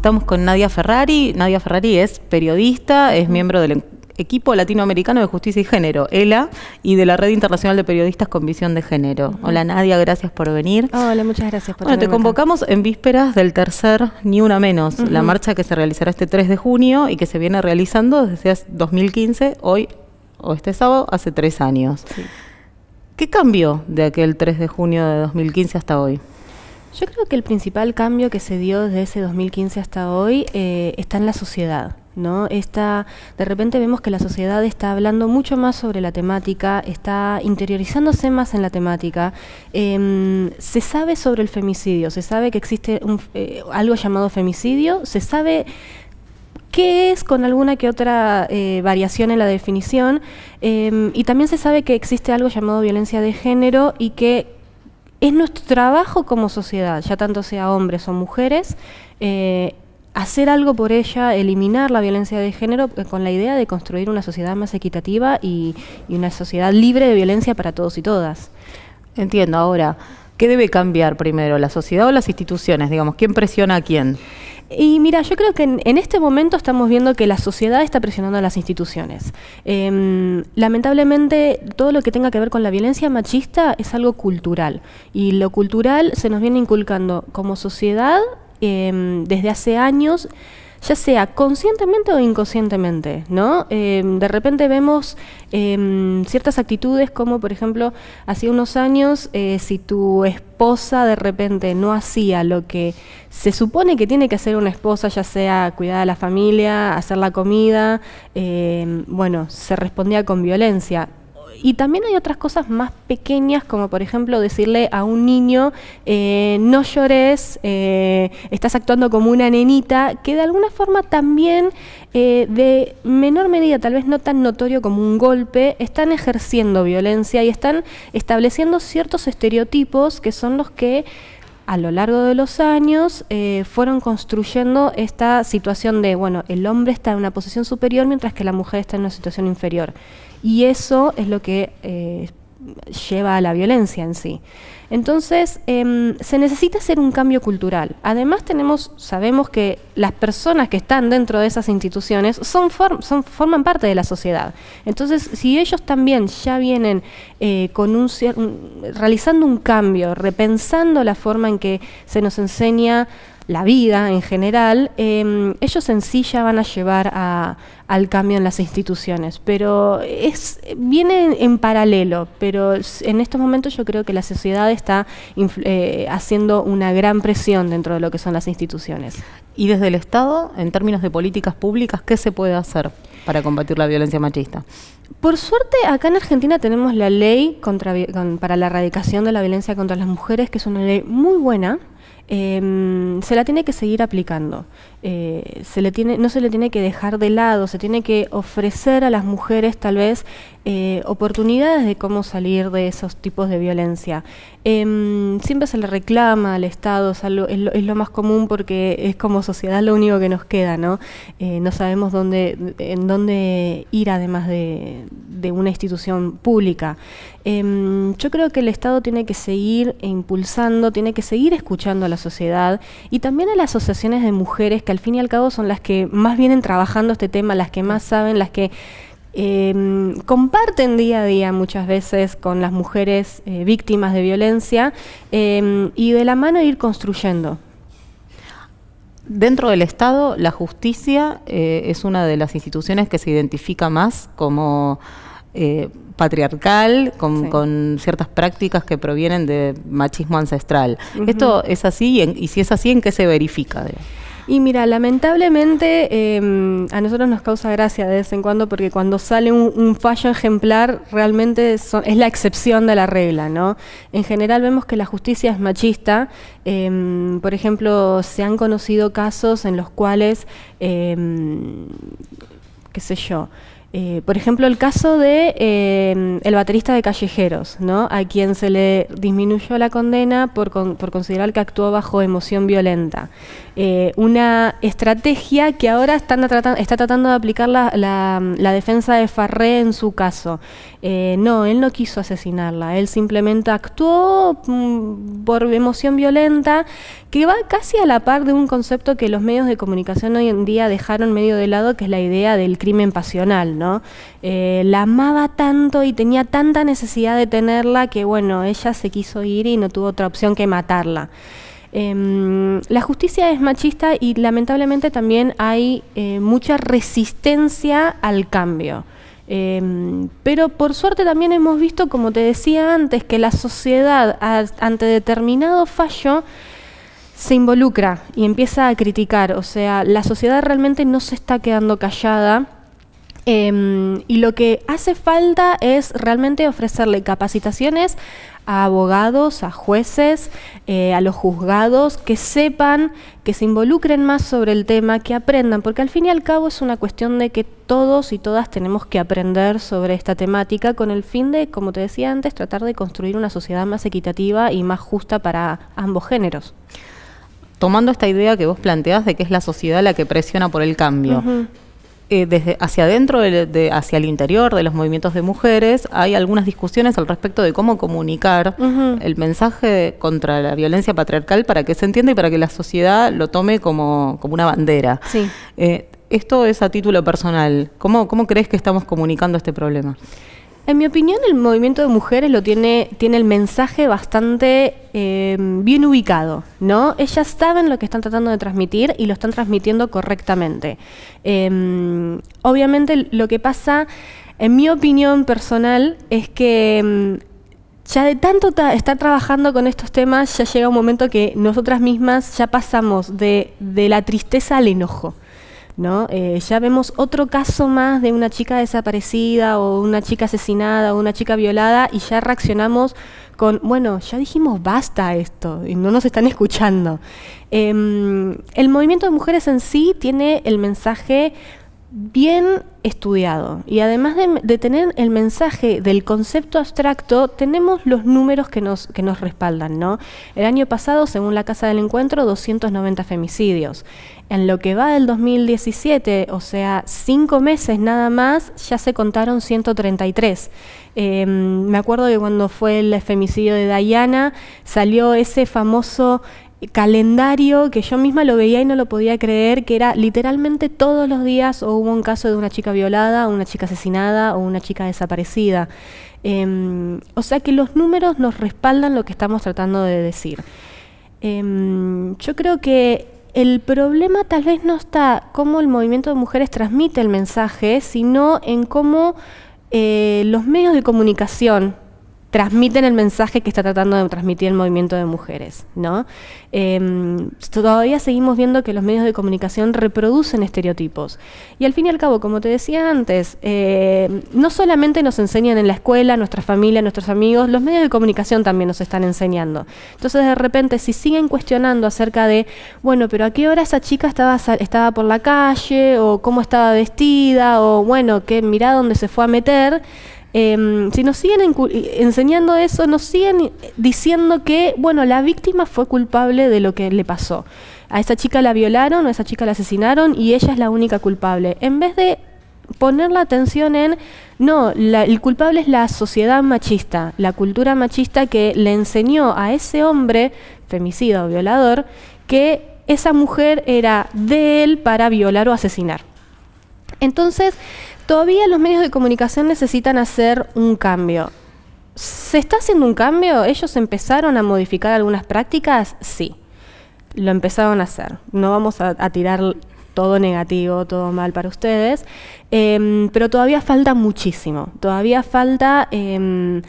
Estamos con Nadia Ferrari. Nadia Ferrari es periodista, es miembro del equipo latinoamericano de justicia y género, ELA, y de la Red Internacional de Periodistas con Visión de Género. Hola Nadia, gracias por venir. Ah, hola, muchas gracias por Bueno, te convocamos en vísperas del tercer Ni Una Menos, la marcha que se realizará este 3 de junio y que se viene realizando desde 2015, hoy o este sábado, hace tres años. ¿Qué cambió de aquel 3 de junio de 2015 hasta hoy? Yo creo que el principal cambio que se dio desde ese 2015 hasta hoy eh, está en la sociedad. ¿no? Esta, de repente vemos que la sociedad está hablando mucho más sobre la temática, está interiorizándose más en la temática. Em, se sabe sobre el femicidio, se sabe que existe eh, algo llamado femicidio, se sabe qué es con alguna que otra eh, variación en la definición em, y también se sabe que existe algo llamado violencia de género y que es nuestro trabajo como sociedad, ya tanto sea hombres o mujeres, eh, hacer algo por ella, eliminar la violencia de género eh, con la idea de construir una sociedad más equitativa y, y una sociedad libre de violencia para todos y todas. Entiendo, ahora, ¿qué debe cambiar primero, la sociedad o las instituciones? Digamos, ¿quién presiona a quién? Y mira, yo creo que en, este momento estamos viendo que la sociedad está presionando a las instituciones. Em, lamentablemente, todo lo que tenga que ver con la violencia machista es algo cultural. Y lo cultural se nos viene inculcando como sociedad em, desde hace años ya sea conscientemente o inconscientemente, ¿no? Em, de repente vemos em, ciertas actitudes como, por ejemplo, hace unos años, eh, si tu esposa de repente no hacía lo que se supone que tiene que hacer una esposa, ya sea cuidar a la familia, hacer la comida, em, bueno, se respondía con violencia y también hay otras cosas más pequeñas, como por ejemplo decirle a un niño, eh, no llores, eh, estás actuando como una nenita, que de alguna forma también, eh, de menor medida, tal vez no tan notorio como un golpe, están ejerciendo violencia y están estableciendo ciertos estereotipos que son los que a lo largo de los años fueron construyendo esta situación de, bueno, el hombre está en una posición superior mientras que la mujer está en una situación inferior. Y eso es lo que eh, lleva a la violencia en sí. Entonces, em, se necesita hacer un cambio cultural. Además, tenemos, sabemos que las personas que están dentro de esas instituciones son, forman parte de la sociedad. Entonces, si ellos también ya vienen eh, con realizando un cambio, repensando la forma en que se nos enseña la vida en general, em, ellos en sí ya van a llevar al cambio en las instituciones, pero es, viene en paralelo, pero en estos momentos yo creo que la sociedad está eh, haciendo una gran presión dentro de lo que son las instituciones. Y desde el Estado, en términos de políticas públicas, ¿qué se puede hacer para combatir la violencia machista? Por suerte, acá en Argentina tenemos la ley contra, para la erradicación de la violencia contra las mujeres, que es una ley muy buena, Em, se la tiene que seguir aplicando. Eh, se le tiene, no se le tiene que dejar de lado, se tiene que ofrecer a las mujeres tal vez eh, oportunidades de cómo salir de esos tipos de violencia. Em, siempre se le reclama al Estado, es, lo, más común porque es como sociedad lo único que nos queda, ¿no? Eh, no sabemos dónde, en dónde ir además de una institución pública. Em, yo creo que el Estado tiene que seguir impulsando, tiene que seguir escuchando a la sociedad y también a las asociaciones de mujeres que al fin y al cabo son las que más vienen trabajando este tema, las que más saben, las que eh, comparten día a día muchas veces con las mujeres eh, víctimas de violencia eh, y de la mano ir construyendo. Dentro del Estado, la justicia es una de las instituciones que se identifica más como eh, patriarcal, con, ciertas prácticas que provienen de machismo ancestral. ¿Esto es así? Y, si es así, ¿en qué se verifica? Y mira, lamentablemente em, a nosotros nos causa gracia de vez en cuando porque cuando sale un, fallo ejemplar realmente es la excepción de la regla, ¿no? En general vemos que la justicia es machista. Em, por ejemplo, se han conocido casos en los cuales, em, qué sé yo, eh, por ejemplo, el caso de em, el baterista de Callejeros, ¿no? a quien se le disminuyó la condena por, por considerar que actuó bajo emoción violenta. Eh, una estrategia que ahora están está tratando de aplicar la, defensa de Farré en su caso. Eh, no, él no quiso asesinarla, él simplemente actuó mm, por emoción violenta, que va casi a la par de un concepto que los medios de comunicación hoy en día dejaron medio de lado, que es la idea del crimen pasional, ¿no? Eh, la amaba tanto y tenía tanta necesidad de tenerla que, bueno, ella se quiso ir y no tuvo otra opción que matarla. Em, la justicia es machista y lamentablemente también hay eh, mucha resistencia al cambio. Em, pero por suerte también hemos visto, como te decía antes, que la sociedad ante determinado fallo se involucra y empieza a criticar. O sea, la sociedad realmente no se está quedando callada. Em, y lo que hace falta es realmente ofrecerle capacitaciones a abogados, a jueces, eh, a los juzgados, que sepan, que se involucren más sobre el tema, que aprendan, porque al fin y al cabo es una cuestión de que todos y todas tenemos que aprender sobre esta temática con el fin de, como te decía antes, tratar de construir una sociedad más equitativa y más justa para ambos géneros tomando esta idea que vos planteás de que es la sociedad la que presiona por el cambio. Eh, desde hacia adentro, de, hacia el interior de los movimientos de mujeres, hay algunas discusiones al respecto de cómo comunicar el mensaje contra la violencia patriarcal para que se entienda y para que la sociedad lo tome como, como una bandera. Eh, esto es a título personal. ¿Cómo, ¿Cómo crees que estamos comunicando este problema? En mi opinión, el movimiento de mujeres lo tiene, tiene el mensaje bastante em, bien ubicado, ¿no? Ellas saben lo que están tratando de transmitir y lo están transmitiendo correctamente. Em, obviamente, lo que pasa, en mi opinión personal, es que em, ya de tanto estar trabajando con estos temas, ya llega un momento que nosotras mismas ya pasamos de la tristeza al enojo. ¿no? Eh, ya vemos otro caso más de una chica desaparecida o una chica asesinada o una chica violada y ya reaccionamos con, bueno, ya dijimos basta esto y no nos están escuchando. Em, el movimiento de mujeres en sí tiene el mensaje bien estudiado. Y además de, tener el mensaje del concepto abstracto, tenemos los números que nos, que nos respaldan. ¿no? El año pasado, según la Casa del Encuentro, 290 femicidios. En lo que va del 2017, o sea, cinco meses nada más, ya se contaron 133. Em, me acuerdo que cuando fue el femicidio de Diana, salió ese famoso calendario que yo misma lo veía y no lo podía creer, que era literalmente todos los días o hubo un caso de una chica violada, una chica asesinada o una chica desaparecida. Em, o sea que los números nos respaldan lo que estamos tratando de decir. Em, yo creo que el problema tal vez no está cómo el movimiento de mujeres transmite el mensaje, sino en cómo eh, los medios de comunicación transmiten el mensaje que está tratando de transmitir el movimiento de mujeres, ¿no? Em, todavía seguimos viendo que los medios de comunicación reproducen estereotipos. Y al fin y al cabo, como te decía antes, em, no solamente nos enseñan en la escuela, nuestra familia, nuestros amigos, los medios de comunicación también nos están enseñando. Entonces, de repente, si siguen cuestionando acerca de, bueno, pero ¿a qué hora esa chica estaba, estaba por la calle? ¿O cómo estaba vestida? ¿O bueno, que mirá dónde se fue a meter? Em, si nos siguen enseñando eso, nos siguen diciendo que, bueno, la víctima fue culpable de lo que le pasó. A esa chica la violaron, a esa chica la asesinaron y ella es la única culpable. En vez de poner la atención en, no, el culpable es la sociedad machista, la cultura machista que le enseñó a ese hombre, femicida o violador, que esa mujer era de él para violar o asesinar. Entonces, Todavía los medios de comunicación necesitan hacer un cambio. ¿Se está haciendo un cambio? ¿Ellos empezaron a modificar algunas prácticas? Sí, lo empezaron a hacer. No vamos a, tirar todo negativo, todo mal para ustedes, em, pero todavía falta muchísimo. Todavía falta... Em,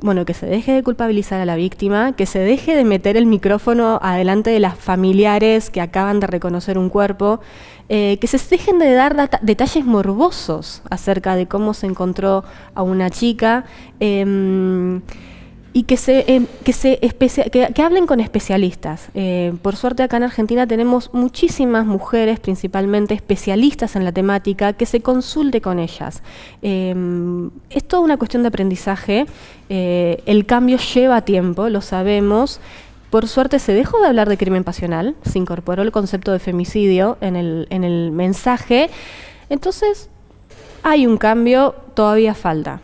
bueno, que se deje de culpabilizar a la víctima, que se deje de meter el micrófono adelante de las familiares que acaban de reconocer un cuerpo, eh, que se dejen de dar detalles morbosos acerca de cómo se encontró a una chica em, y que se, em, que, se que, que, hablen con especialistas. Eh, por suerte acá en Argentina tenemos muchísimas mujeres, principalmente especialistas en la temática, que se consulte con ellas. Em, es toda una cuestión de aprendizaje, eh, el cambio lleva tiempo, lo sabemos. Por suerte se dejó de hablar de crimen pasional, se incorporó el concepto de femicidio en el, en el mensaje. Entonces, hay un cambio, todavía falta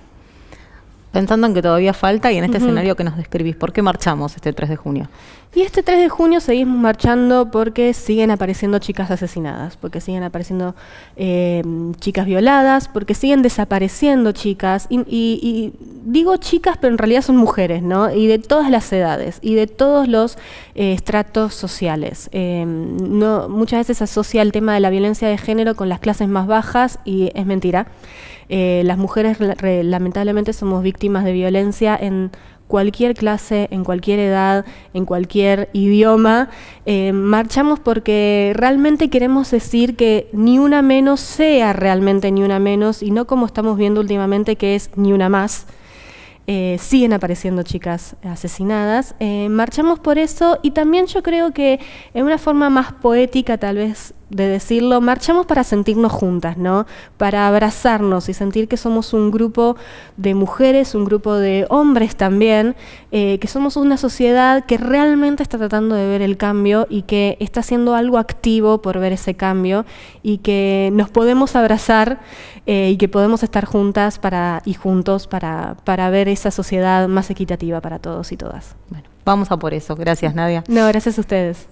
pensando en que todavía falta y en este escenario que nos describís, ¿por qué marchamos este 3 de junio? Y este 3 de junio seguimos marchando porque siguen apareciendo chicas asesinadas, porque siguen apareciendo eh, chicas violadas, porque siguen desapareciendo chicas. y, digo chicas, pero en realidad son mujeres, ¿no? Y de todas las edades, y de todos los extractos eh, estratos sociales. Eh, no, muchas veces se asocia el tema de la violencia de género con las clases más bajas y es mentira. Eh, las mujeres lamentablemente somos víctimas de violencia en cualquier clase, en cualquier edad, en cualquier idioma. marchamos porque realmente queremos decir que ni una menos sea realmente ni una menos y no como estamos viendo últimamente que es ni una más. Eh, siguen apareciendo chicas asesinadas. Eh, marchamos por eso y también yo creo que en una forma más poética tal vez de decirlo, marchamos para sentirnos juntas, ¿no? Para abrazarnos y sentir que somos un grupo de mujeres, un grupo de hombres también, eh, que somos una sociedad que realmente está tratando de ver el cambio y que está haciendo algo activo por ver ese cambio y que nos podemos abrazar eh, y que podemos estar juntas para, y juntos para, para ver esa sociedad más equitativa para todos y todas. Bueno, vamos a por eso. Gracias, Nadia. No, gracias a ustedes.